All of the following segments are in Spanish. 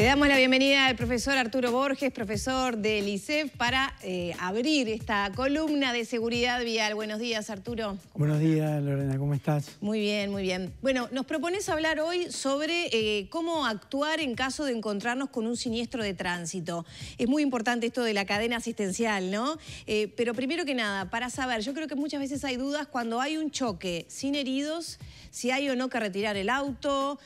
Le damos la bienvenida al profesor Arturo Borges, profesor del ICEF, para eh, abrir esta columna de seguridad vial. Buenos días, Arturo. Buenos días, Lorena, ¿cómo estás? Muy bien, muy bien. Bueno, nos propones hablar hoy sobre eh, cómo actuar en caso de encontrarnos con un siniestro de tránsito. Es muy importante esto de la cadena asistencial, ¿no? Eh, pero primero que nada, para saber, yo creo que muchas veces hay dudas cuando hay un choque sin heridos, si hay o no que retirar el auto,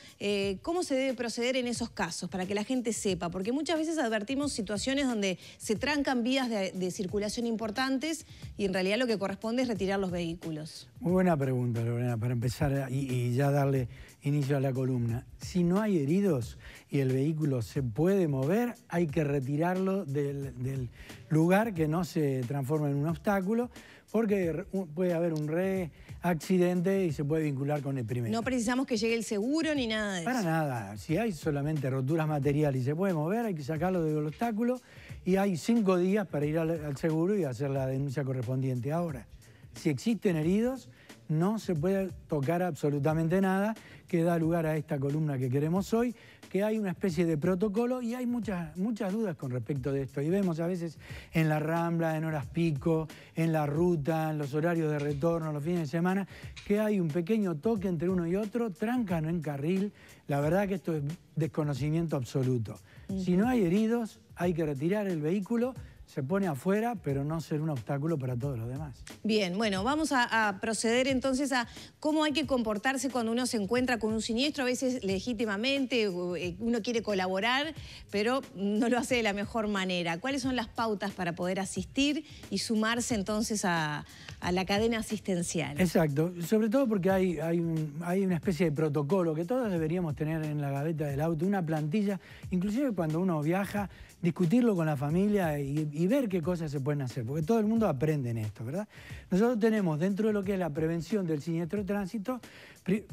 cómo se debe proceder en esos casos, para que la gente sepa, porque muchas veces advertimos situaciones donde se trancan vías de, circulación importantes y en realidad lo que corresponde es retirar los vehículos. Muy buena pregunta, Lorena, para empezar eh, y, ya darle inicio a la columna. Si no hay heridos y el vehículo se puede mover, hay que retirarlo del, del lugar que no se transforma en un obstáculo porque puede haber un re accidente y se puede vincular con el primero. No precisamos que llegue el seguro ni nada de Para eso. nada. Si hay solamente roturas materiales y se puede mover, hay que sacarlo del obstáculo y hay cinco días para ir al seguro y hacer la denuncia correspondiente. Ahora, si existen heridos, no se puede tocar absolutamente nada, que da lugar a esta columna que queremos hoy, que hay una especie de protocolo y hay muchas, muchas dudas con respecto de esto. Y vemos a veces en la rambla, en horas pico, en la ruta, en los horarios de retorno, los fines de semana, que hay un pequeño toque entre uno y otro, trancan en carril. La verdad que esto es desconocimiento absoluto. Si no hay heridos, hay que retirar el vehículo se pone afuera, pero no ser un obstáculo para todos los demás. Bien, bueno, vamos a, proceder entonces a cómo hay que comportarse cuando uno se encuentra con un siniestro, a veces legítimamente, eh, uno quiere colaborar, pero no lo hace de la mejor manera. ¿Cuáles son las pautas para poder asistir y sumarse entonces a, la cadena asistencial? Exacto, sobre todo porque hay, hay, hay una especie de protocolo que todos deberíamos tener en la gaveta del auto, una plantilla, inclusive cuando uno viaja, discutirlo con la familia y y ver qué cosas se pueden hacer, porque todo el mundo aprende en esto, ¿verdad? Nosotros tenemos dentro de lo que es la prevención del siniestro de tránsito,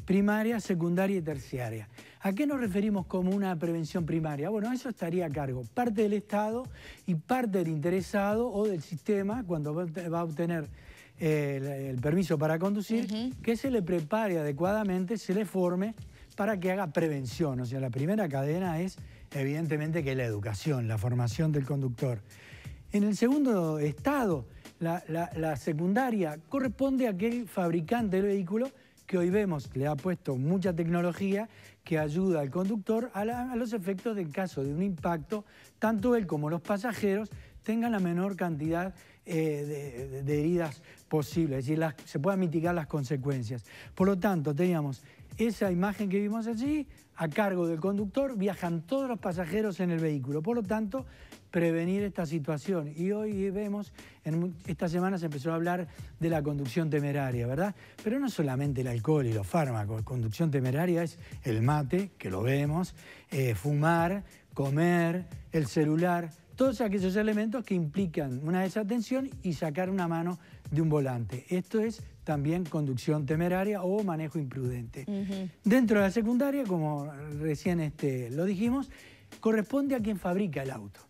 primaria, secundaria y terciaria. ¿A qué nos referimos como una prevención primaria? Bueno, eso estaría a cargo parte del Estado y parte del interesado o del sistema cuando va a obtener eh, el, permiso para conducir, que se le prepare adecuadamente, se le forme para que haga prevención. O sea, la primera cadena es evidentemente que es la educación, la formación del conductor. En el segundo estado, la, secundaria corresponde a aquel fabricante del vehículo que hoy vemos le ha puesto mucha tecnología que ayuda al conductor a, los efectos del caso de un impacto, tanto él como los pasajeros tengan la menor cantidad eh, de, heridas posible, es decir, se puedan mitigar las consecuencias. Por lo tanto, teníamos esa imagen que vimos allí, a cargo del conductor viajan todos los pasajeros en el vehículo. Por lo tanto, prevenir esta situación. Y hoy vemos, en, esta semana se empezó a hablar de la conducción temeraria, ¿verdad? Pero no solamente el alcohol y los fármacos. Conducción temeraria es el mate, que lo vemos, eh, fumar, comer, el celular, todos aquellos elementos que implican una desatención y sacar una mano de un volante. Esto es también conducción temeraria o manejo imprudente. Dentro de la secundaria, como recién este, lo dijimos, corresponde a quien fabrica el auto.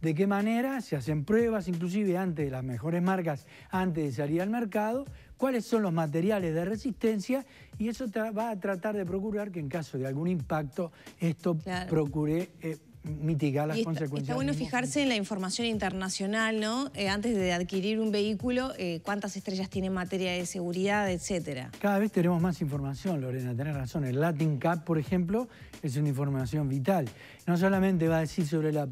De qué manera se hacen pruebas, inclusive antes de las mejores marcas, antes de salir al mercado, cuáles son los materiales de resistencia y eso va a tratar de procurar que en caso de algún impacto esto procure eh, mitigar las consecuencias. Está bueno fijarse en la información internacional, ¿no? Eh, antes de adquirir un vehículo, eh, cuántas estrellas tiene en materia de seguridad, etcétera. Cada vez tenemos más información, Lorena, tenés razón. El Latin Cap, por ejemplo, es una información vital. No solamente va a decir sobre la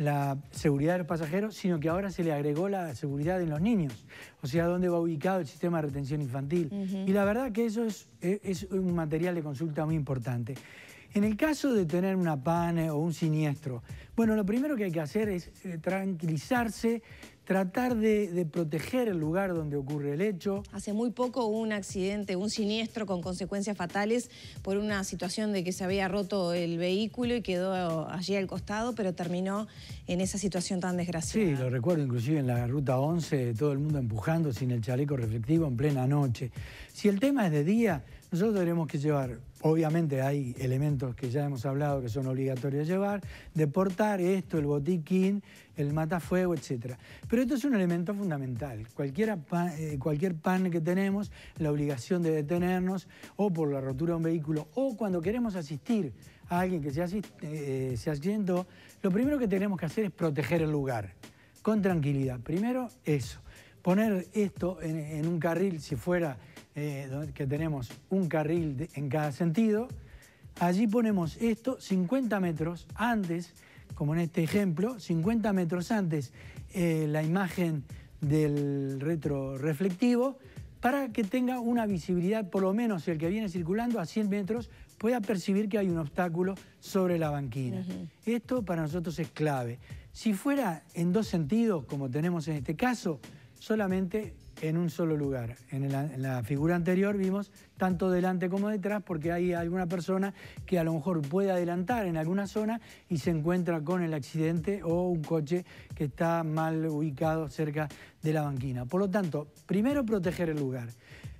la seguridad de los pasajeros, sino que ahora se le agregó la seguridad en los niños, o sea, dónde va ubicado el sistema de retención infantil. Y la verdad que eso e, es, un material de consulta muy importante. En el caso de tener una pane o un siniestro, bueno, lo primero que hay que hacer es eh, tranquilizarse tratar de, proteger el lugar donde ocurre el hecho. Hace muy poco hubo un accidente, un siniestro con consecuencias fatales por una situación de que se había roto el vehículo y quedó allí al costado, pero terminó en esa situación tan desgraciada. Sí, lo recuerdo inclusive en la Ruta 11, todo el mundo empujando sin el chaleco reflectivo en plena noche. Si el tema es de día, nosotros tenemos que llevar Obviamente hay elementos que ya hemos hablado que son obligatorios de llevar, deportar esto, el botiquín, el matafuego, etc. Pero esto es un elemento fundamental. Eh, cualquier pan que tenemos, la obligación de detenernos o por la rotura de un vehículo o cuando queremos asistir a alguien que se, asiste, eh, lo primero que tenemos que hacer es proteger el lugar con tranquilidad. Primero eso, poner esto en un carril si fuera eh, que tenemos un carril en cada sentido, allí ponemos esto 50 metros antes, como en este ejemplo, 50 metros antes eh, la imagen del retroreflectivo para que tenga una visibilidad, por lo menos el que viene circulando a 100 metros pueda percibir que hay un obstáculo sobre la banquina. Esto para nosotros es clave. Si fuera en dos sentidos, como tenemos en este caso, solamente en un solo lugar. En la, figura anterior vimos tanto delante como detrás porque hay alguna persona que a lo mejor puede adelantar en alguna zona y se encuentra con el accidente o un coche que está mal ubicado cerca de la banquina. Por lo tanto, primero proteger el lugar.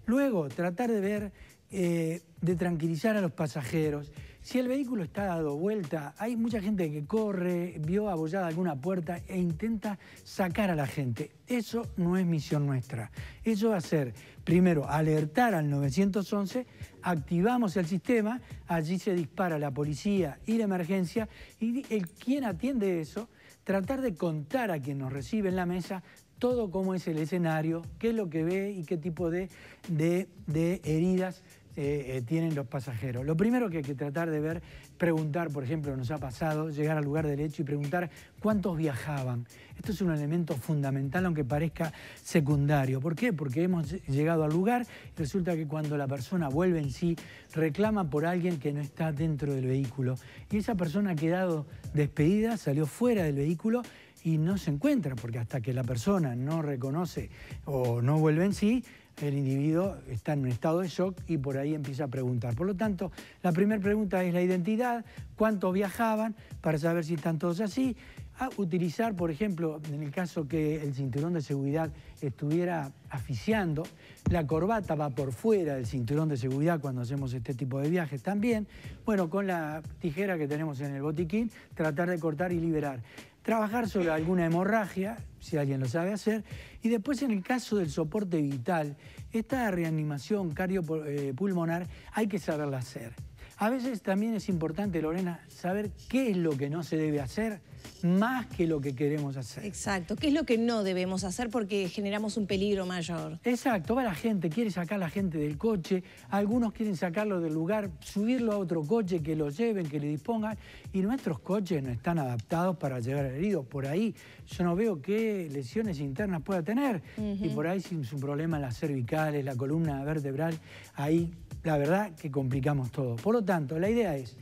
Luego, tratar de ver, eh, de tranquilizar a los pasajeros si el vehículo está dado vuelta, hay mucha gente que corre, vio abollada alguna puerta e intenta sacar a la gente. Eso no es misión nuestra. Eso va a ser, primero, alertar al 911, activamos el sistema, allí se dispara la policía y la emergencia, y quien atiende eso, tratar de contar a quien nos recibe en la mesa todo cómo es el escenario, qué es lo que ve y qué tipo de, de, de heridas eh, eh, tienen los pasajeros. Lo primero que hay que tratar de ver, preguntar, por ejemplo, nos ha pasado, llegar al lugar del hecho y preguntar cuántos viajaban. Esto es un elemento fundamental, aunque parezca secundario. ¿Por qué? Porque hemos llegado al lugar y resulta que cuando la persona vuelve en sí, reclama por alguien que no está dentro del vehículo. Y esa persona ha quedado despedida, salió fuera del vehículo y no se encuentra, porque hasta que la persona no reconoce o no vuelve en sí, el individuo está en un estado de shock y por ahí empieza a preguntar. Por lo tanto, la primera pregunta es la identidad, cuánto viajaban, para saber si están todos así. A utilizar, por ejemplo, en el caso que el cinturón de seguridad estuviera asfixiando, la corbata va por fuera del cinturón de seguridad cuando hacemos este tipo de viajes también. Bueno, con la tijera que tenemos en el botiquín, tratar de cortar y liberar trabajar sobre alguna hemorragia, si alguien lo sabe hacer, y después en el caso del soporte vital, esta reanimación cardiopulmonar eh, hay que saberla hacer. A veces también es importante, Lorena, saber qué es lo que no se debe hacer más que lo que queremos hacer. Exacto, qué es lo que no debemos hacer porque generamos un peligro mayor. Exacto, va la gente, quiere sacar a la gente del coche, algunos quieren sacarlo del lugar, subirlo a otro coche que lo lleven, que le dispongan, y nuestros coches no están adaptados para llevar heridos. Por ahí yo no veo qué lesiones internas pueda tener, y por ahí sin su un problema las cervicales, la columna vertebral, ahí la verdad que complicamos todo. Por lo tanto, la idea es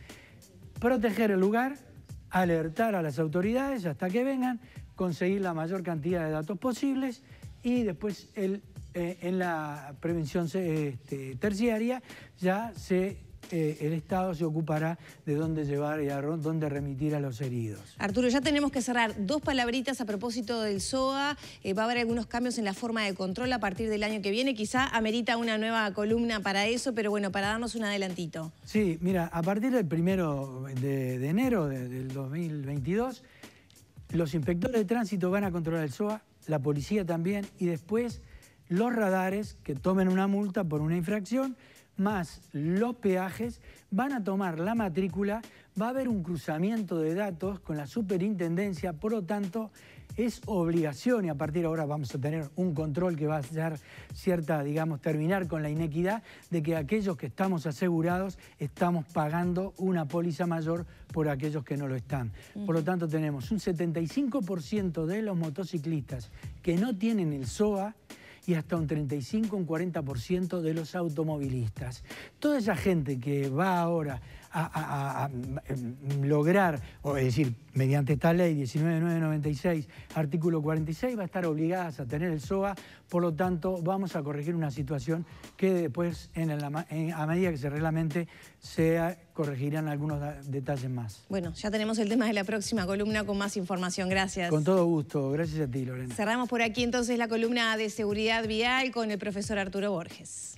proteger el lugar, alertar a las autoridades hasta que vengan, conseguir la mayor cantidad de datos posibles y después el, eh, en la prevención este, terciaria ya se eh, el Estado se ocupará de dónde llevar y dónde remitir a los heridos. Arturo, ya tenemos que cerrar. Dos palabritas a propósito del SOA. Eh, va a haber algunos cambios en la forma de control a partir del año que viene. Quizá amerita una nueva columna para eso, pero bueno, para darnos un adelantito. Sí, mira, a partir del primero de, enero del 2022, los inspectores de tránsito van a controlar el SOA, la policía también, y después los radares que tomen una multa por una infracción más los peajes, van a tomar la matrícula, va a haber un cruzamiento de datos con la superintendencia, por lo tanto es obligación y a partir de ahora vamos a tener un control que va a ser cierta, digamos, terminar con la inequidad de que aquellos que estamos asegurados estamos pagando una póliza mayor por aquellos que no lo están. Por lo tanto tenemos un 75% de los motociclistas que no tienen el SOA, y hasta un 35, un 40% de los automovilistas. Toda esa gente que va ahora a, em, lograr, o es decir, mediante esta ley 19996, artículo 46, va a estar obligadas a tener el SOA, por lo tanto vamos a corregir una situación que después, en a medida que se reglamente, se corregirán algunos detalles más. Bueno, ya tenemos el tema de la próxima columna con más información, gracias. Con todo gusto, gracias a ti Lorena. Cerramos por aquí entonces la columna de seguridad vial con el profesor Arturo Borges.